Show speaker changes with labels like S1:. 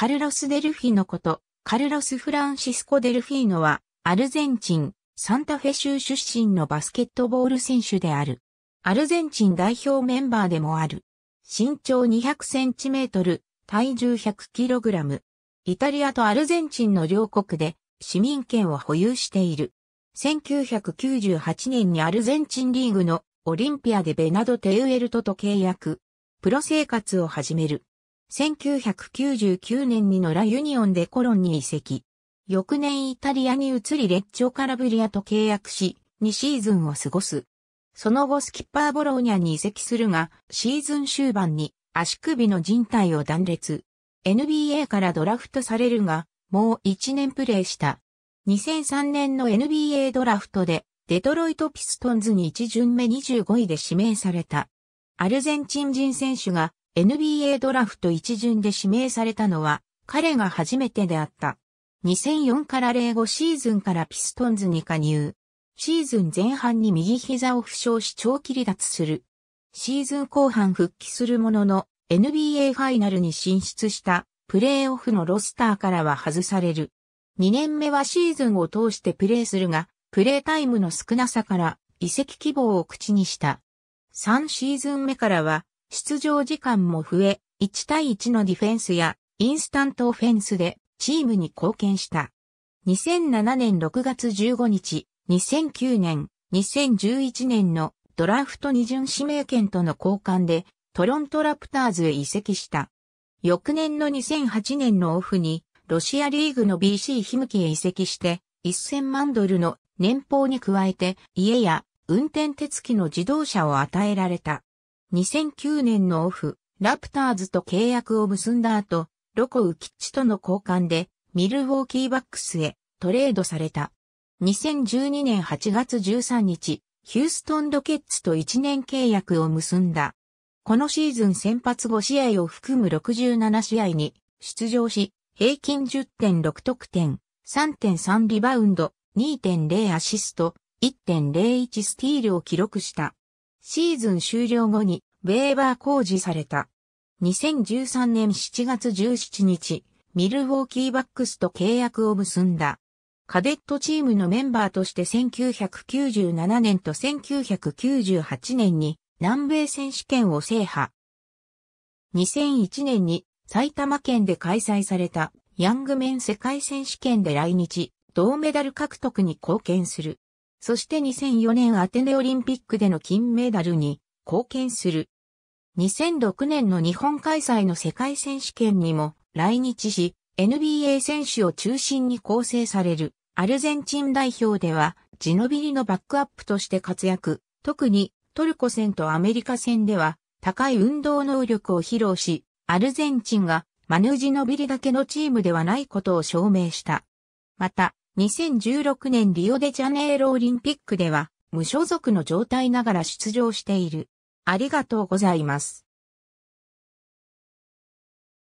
S1: カルロス・デルフィノこと、カルロス・フランシスコ・デルフィーノは、アルゼンチン、サンタフェ州出身のバスケットボール選手である。アルゼンチン代表メンバーでもある。身長200センチメートル、体重100キログラム。イタリアとアルゼンチンの両国で市民権を保有している。1998年にアルゼンチンリーグのオリンピアでベナド・テウエルトと契約。プロ生活を始める。1999年にノラユニオンでコロンに移籍。翌年イタリアに移りレッチョカラブリアと契約し、2シーズンを過ごす。その後スキッパーボローニャに移籍するが、シーズン終盤に足首の人帯を断裂。NBA からドラフトされるが、もう1年プレーした。2003年の NBA ドラフトで、デトロイトピストンズに1巡目25位で指名された。アルゼンチン人選手が NBA ドラフト一巡で指名されたのは彼が初めてであった。2004から05シーズンからピストンズに加入。シーズン前半に右膝を負傷し長期離脱する。シーズン後半復帰するものの NBA ファイナルに進出したプレーオフのロスターからは外される。2年目はシーズンを通してプレーするが、プレータイムの少なさから移籍希望を口にした。3シーズン目からは出場時間も増え、1対1のディフェンスやインスタントオフェンスでチームに貢献した。2007年6月15日、2009年、2011年のドラフト二巡指名権との交換でトロントラプターズへ移籍した。翌年の2008年のオフにロシアリーグの BC ヒムキへ移籍して1000万ドルの年俸に加えて家や運転手付きの自動車を与えられた。2009年のオフ、ラプターズと契約を結んだ後、ロコウキッチとの交換で、ミルウォーキーバックスへトレードされた。2012年8月13日、ヒューストンロケッツと1年契約を結んだ。このシーズン先発5試合を含む67試合に出場し、平均10.6得点、3.3リバウンド、2.0アシスト、1.01スティールを記録した。シーズン終了後にベーバー工事された。2013年7月17日、ミルウォーキーバックスと契約を結んだ。カデットチームのメンバーとして1997年と1998年に南米選手権を制覇。2001年に埼玉県で開催されたヤングメン世界選手権で来日、銅メダル獲得に貢献する。そして2004年アテネオリンピックでの金メダルに貢献する。2006年の日本開催の世界選手権にも来日し、NBA 選手を中心に構成されるアルゼンチン代表では、ジノビリのバックアップとして活躍、特にトルコ戦とアメリカ戦では高い運動能力を披露し、アルゼンチンがマヌジノビリだけのチームではないことを証明した。また、2016年リオデジャネイロオリンピックでは無所属の状態ながら出場している。ありがとうございます。